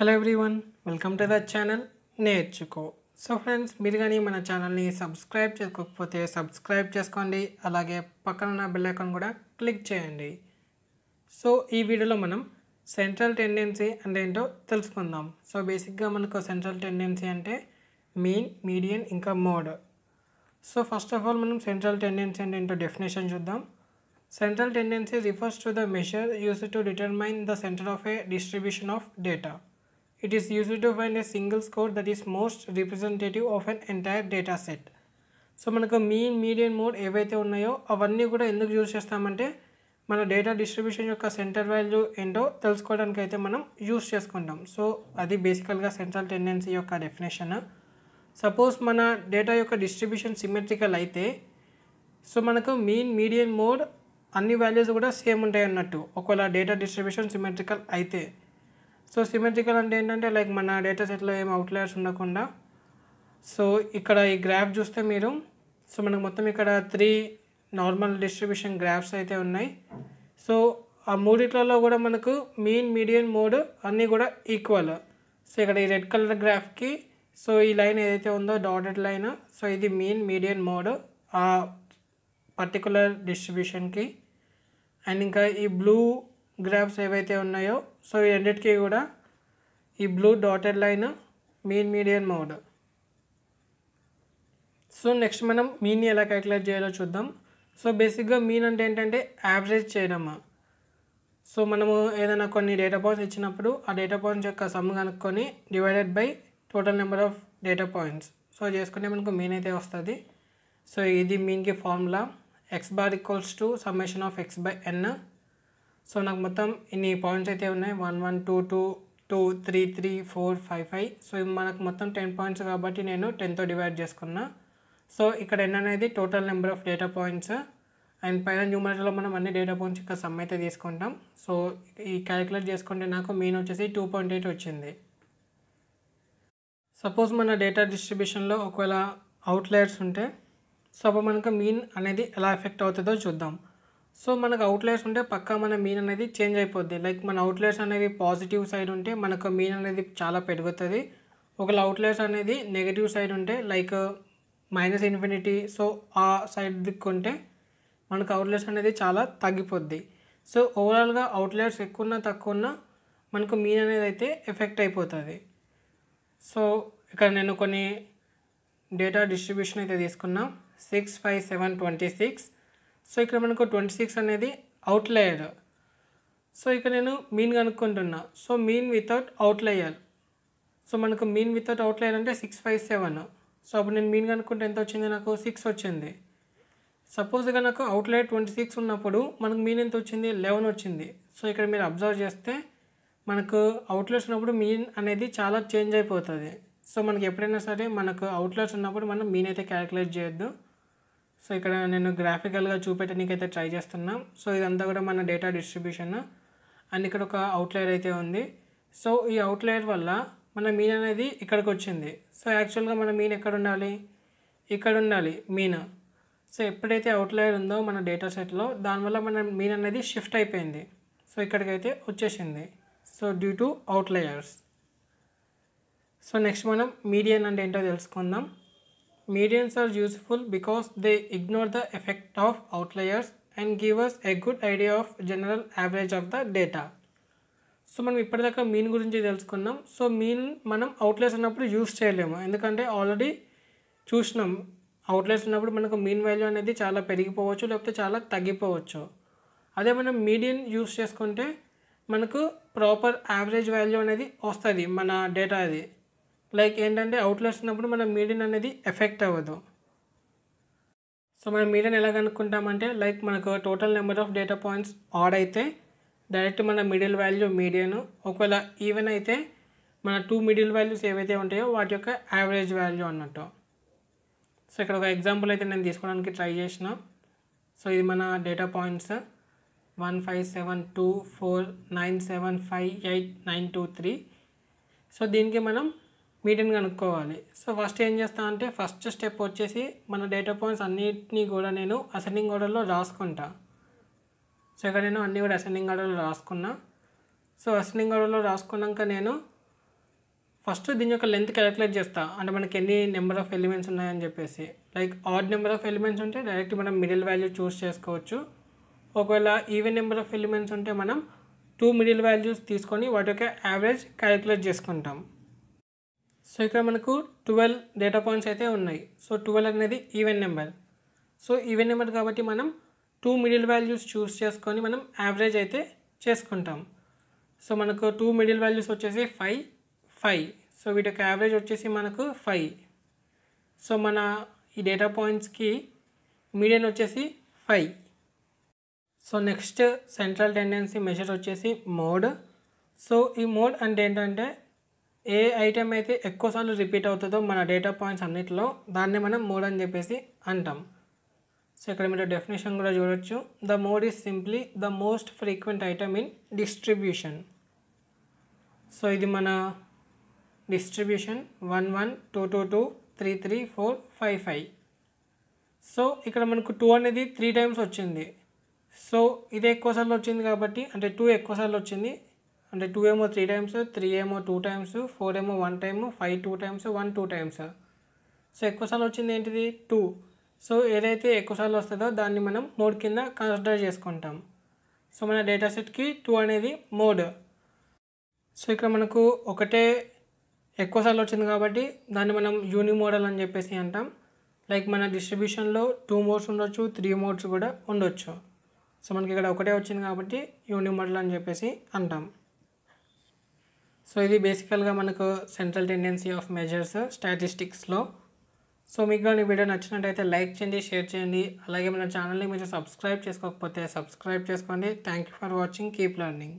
Hello everyone welcome to the channel Nerchuko so friends మీరు కానీ మన ఛానల్ని సబ్స్క్రైబ్ చేసుకోకపోతే సబ్స్క్రైబ్ చేసుకోండి అలాగే పక్కన ఉన్న బెల్లైకాన్ కూడా క్లిక్ చేయండి సో ఈ వీడియోలో మనం సెంట్రల్ టెండెన్సీ అంటే ఏంటో తెలుసుకుందాం సో బేసిక్గా మనకు సెంట్రల్ టెండెన్సీ అంటే మెయిన్ మీడియన్ ఇంకా mode so first of all మనం సెంట్రల్ టెండెన్సీ అంటే ఏంటో డెఫినేషన్ చూద్దాం central tendency refers to the measure use to determine the centre of a distribution of data It is used to find a single score that is most representative of an entire data set. So మనకు mean medium mode ఏవైతే ఉన్నాయో అవన్నీ కూడా ఎందుకు use చేస్తామంటే మన data distribution యొక్క centre value ఏంటో తెలుసుకోవడానికి అయితే మనం యూజ్ చేసుకుంటాం సో అది బేసికల్గా సెంట్రల్ టెండెన్సీ యొక్క డెఫినేషన్ సపోజ్ మన డేటా యొక్క డిస్ట్రిబ్యూషన్ సిమెట్రికల్ అయితే సో మనకు మీన్ మీడియం మోడ్ అన్ని వాల్యూస్ కూడా సేమ్ ఉంటాయి అన్నట్టు ఒకవేళ డేటా డిస్ట్రిబ్యూషన్ సిమెట్రికల్ అయితే సో సిమెట్రికల్ అంటే ఏంటంటే లైక్ మన డేటా సెట్లో ఏం అవుట్లైర్స్ ఉండకుండా సో ఇక్కడ ఈ గ్రాఫ్ చూస్తే మీరు సో మనకు మొత్తం ఇక్కడ త్రీ నార్మల్ డిస్ట్రిబ్యూషన్ గ్రాఫ్స్ అయితే ఉన్నాయి సో ఆ మూడిట్లలో కూడా మనకు మీన్ మీడియన్ మోడ్ అన్నీ కూడా ఈక్వల్ సో ఇక్కడ ఈ రెడ్ కలర్ గ్రాఫ్కి సో ఈ లైన్ ఏదైతే ఉందో డాటెడ్ లైన్ సో ఇది మీన్ మీడియన్ మోడ్ ఆ పర్టికులర్ డిస్ట్రిబ్యూషన్కి అండ్ ఇంకా ఈ బ్లూ గ్రాఫ్స్ ఏవైతే ఉన్నాయో సో ఈ రెండింటికి కూడా ఈ blue dotted line mean median mode so next మనం మీన్ ఎలా క్యాలిక్యులేట్ చేయాలో చూద్దాం సో బేసిక్గా మీన్ అంటే ఏంటంటే యావరేజ్ చేయడం సో మనము ఏదైనా కొన్ని డేటా పాయింట్స్ ఇచ్చినప్పుడు ఆ డేటా పాయింట్స్ యొక్క సమ్ కనుక్కొని divided by total number of data points so చేసుకుంటే మనకు మీన్ అయితే వస్తుంది సో ఇది మీన్కి formula X bar equals to summation of X by N so నాకు మొత్తం ఇన్ని పాయింట్స్ అయితే ఉన్నాయి one one two two two three three four five five so మనకు మొత్తం టెన్ పాయింట్స్ కాబట్టి నేను టెన్తో డివైడ్ చేసుకున్నా సో ఇక్కడ అనేది total number of data points and పైన న్యూమరేటర్లో మనం అన్ని డేటా పాయింట్స్ ఇక్కడ సమ్ అయితే తీసుకుంటాం సో ఈ క్యాలిక్యులేట్ చేసుకుంటే నాకు మెయిన్ వచ్చేసి టూ పాయింట్ ఎయిట్ వచ్చింది సపోజ్ మన డేటా డిస్ట్రిబ్యూషన్లో ఒకవేళ అవుట్లైర్స్ ఉంటే సో అప్పుడు మనకు మీన్ అనేది ఎలా ఎఫెక్ట్ అవుతుందో చూద్దాం సో మనకు అవుట్లైర్స్ ఉంటే పక్కా మన మీన్ అనేది చేంజ్ అయిపోద్ది లైక్ మన అవుట్లైర్స్ అనేవి పాజిటివ్ సైడ్ ఉంటే మనకు మీన్ అనేది చాలా పెరుగుతుంది ఒకవేళ అవుట్లైర్స్ అనేది నెగిటివ్ సైడ్ ఉంటే లైక్ మైనస్ ఇన్ఫినిటీ సో ఆ సైడ్ దిక్కుంటే మనకు అవుట్లైర్స్ అనేది చాలా తగ్గిపోద్ది సో ఓవరాల్గా అవుట్లైర్స్ తక్కువ ఉన్నా మనకు మీన్ అనేది అయితే ఎఫెక్ట్ అయిపోతుంది సో ఇక్కడ నేను కొన్ని డేటా డిస్ట్రిబ్యూషన్ అయితే తీసుకున్నాం six five seven twenty six so ఇక్కడ మనకు ట్వంటీ సిక్స్ అనేది అవుట్లేయర్ సో ఇక్కడ నేను మీన్ కనుక్కుంటున్నా so mean without outlier so మనకు మీన్ వితౌట్ అవుట్లేయర్ అంటే సిక్స్ ఫైవ్ సెవెన్ సో అప్పుడు నేను మీన్ కనుక్కుంటే ఎంత వచ్చింది నాకు సిక్స్ వచ్చింది సపోజ్గా నాకు అవుట్లైట్ ట్వంటీ సిక్స్ ఉన్నప్పుడు మనకు మీన్ ఎంత వచ్చింది లెవెన్ వచ్చింది సో ఇక్కడ మీరు అబ్జర్వ్ చేస్తే మనకు అవుట్లెట్స్ ఉన్నప్పుడు మీన్ అనేది చాలా చేంజ్ అయిపోతుంది సో మనకి ఎప్పుడైనా సరే మనకు అవుట్లెట్స్ ఉన్నప్పుడు మనం మీన్ అయితే క్యాలిక్యులేట్ చేయొద్దు సో ఇక్కడ నేను గ్రాఫికల్గా చూపెట్టడానికి అయితే ట్రై చేస్తున్నా సో ఇదంతా కూడా మన డేటా డిస్ట్రిబ్యూషన్ అండ్ ఇక్కడ ఒక అవుట్లైర్ అయితే ఉంది సో ఈ అవుట్లైర్ వల్ల మన మీన్ అనేది ఇక్కడికి వచ్చింది సో యాక్చువల్గా మన మీన్ ఎక్కడ ఉండాలి ఇక్కడ ఉండాలి మీన్ సో ఎప్పుడైతే అవుట్లైర్ ఉందో మన డేటా సెట్లో దానివల్ల మన మీన్ అనేది షిఫ్ట్ అయిపోయింది సో ఇక్కడికైతే వచ్చేసింది so due to outliers so next మనం మీడియన్ అంటే ఏంటో తెలుసుకుందాం Medians are useful because they ignore the effect of outliers and give us a good idea of general average of the data so మనం ఇప్పటిదాకా mean గురించి తెలుసుకున్నాం so mean మనం outliers ఉన్నప్పుడు యూస్ చేయలేము ఎందుకంటే ఆల్రెడీ చూసినాం అవుట్లెట్స్ ఉన్నప్పుడు మనకు మీన్ వాల్యూ అనేది చాలా పెరిగిపోవచ్చు లేకపోతే చాలా తగ్గిపోవచ్చు అదే మనం మీడియన్ యూస్ చేసుకుంటే మనకు ప్రాపర్ యావరేజ్ వాల్యూ అనేది వస్తుంది మన డేటా అది లైక్ ఏంటంటే అవుట్లెట్స్ ఉన్నప్పుడు మన మీడియన్ అనేది ఎఫెక్ట్ అవ్వదు సో మనం మీడియన్ ఎలా కనుక్కుంటామంటే లైక్ మనకు total number of data points odd అయితే డైరెక్ట్ మన మిడిల్ వాల్యూ మీడియన్ ఒకవేళ ఈవెన్ అయితే మన టూ మిడిల్ వాల్యూస్ ఏవైతే ఉంటాయో వాటి యొక్క యావరేజ్ వాల్యూ అన్నట్టు సో ఇక్కడ ఒక ఎగ్జాంపుల్ అయితే నేను తీసుకోవడానికి ట్రై చేసిన సో ఇది మన data points one five seven two four nine seven five eight nine two three so దీనికి మనం మీడియన్ కనుక్కోవాలి సో ఫస్ట్ ఏం చేస్తాను అంటే ఫస్ట్ స్టెప్ వచ్చేసి మన డేటా పాయింట్స్ అన్నిటినీ కూడా నేను అసెండింగ్ ఆర్డర్లో రాసుకుంటా సో ఇక్కడ నేను అన్నీ కూడా అసెండింగ్ ఆర్డర్లో రాసుకున్నా సో అసెండింగ్ ఆర్డర్లో రాసుకున్నాక నేను ఫస్ట్ దీని యొక్క లెంత్ క్యాలిక్యులేట్ చేస్తా అంటే మనకి ఎన్ని నెంబర్ ఆఫ్ ఎలిమెంట్స్ ఉన్నాయని చెప్పేసి like odd number of elements ఉంటే డైరెక్ట్ మనం మిడిల్ వాల్యూ చూస్ చేసుకోవచ్చు ఒకవేళ ఈవెన్ నెంబర్ ఆఫ్ ఎలిమెంట్స్ ఉంటే మనం టూ మిడిల్ వాల్యూస్ తీసుకొని వాటి యొక్క యావరేజ్ క్యాలిక్యులేట్ చేసుకుంటాం సో ఇక్కడ మనకు ట్వెల్వ్ డేటా పాయింట్స్ అయితే ఉన్నాయి సో ట్వెల్వ్ అనేది even number so even number కాబట్టి మనం టూ మిడిల్ వాల్యూస్ చూస్ చేసుకొని మనం యావరేజ్ అయితే చేసుకుంటాం సో మనకు టూ మిడిల్ వాల్యూస్ వచ్చేసి ఫైవ్ ఫైవ్ సో వీటి యొక్క యావరేజ్ వచ్చేసి మనకు ఫైవ్ సో మన ఈ డేటా పాయింట్స్కి మీడియన్ వచ్చేసి five so next central tendency measure వచ్చేసి మోడ్ సో ఈ మోడ్ అంటే ఏంటంటే ఏ ఐటెం అయితే ఎక్కువసార్లు రిపీట్ అవుతుందో మన డేటా పాయింట్స్ అన్నింటిలో దాన్ని మనం మోడ్ అని చెప్పేసి అంటాం సో ఇక్కడ మీరు డెఫినేషన్ కూడా చూడొచ్చు the mode is simply the most frequent item in distribution so ఇది మన distribution one one two two two three three four five five so ఇక్కడ మనకు టూ అనేది త్రీ టైమ్స్ వచ్చింది సో ఇది ఎక్కువసార్లు వచ్చింది కాబట్టి అంటే టూ ఎక్కువసార్లు వచ్చింది అంటే టూ ఏమో త్రీ టైమ్స్ త్రీ ఏమో టూ టైమ్స్ ఫోర్ ఏమో one time five two times one two times so ఎక్కువసార్లు వచ్చింది ఏంటిది టూ సో ఏదైతే ఎక్కువసార్లు వస్తుందో దాన్ని మనం మోడ్ కింద కన్సిడర్ చేసుకుంటాం సో మన డేటా సెట్కి టూ అనేది మోడ్ సో ఇక్కడ మనకు ఒకటే ఎక్కువసార్లు వచ్చింది కాబట్టి దాన్ని మనం యూని మోడల్ అని చెప్పేసి అంటాం లైక్ మన డిస్ట్రిబ్యూషన్లో టూ మోడ్స్ ఉండొచ్చు త్రీ మోడ్స్ కూడా ఉండొచ్చు సో మనకి ఇక్కడ ఒకటే వచ్చింది కాబట్టి యూని మోడల్ అని చెప్పేసి అంటాం సో ఇది బేసికల్గా మనకు సెంట్రల్ టెండెన్సీ ఆఫ్ మెజర్స్ స్టాటిస్టిక్స్లో సో మీకు కానీ వీడియో నచ్చినట్టయితే లైక్ చేయండి షేర్ చేయండి అలాగే మన ఛానల్ని మీరు సబ్స్క్రైబ్ చేసుకోకపోతే సబ్స్క్రైబ్ చేసుకోండి thank you for watching keep learning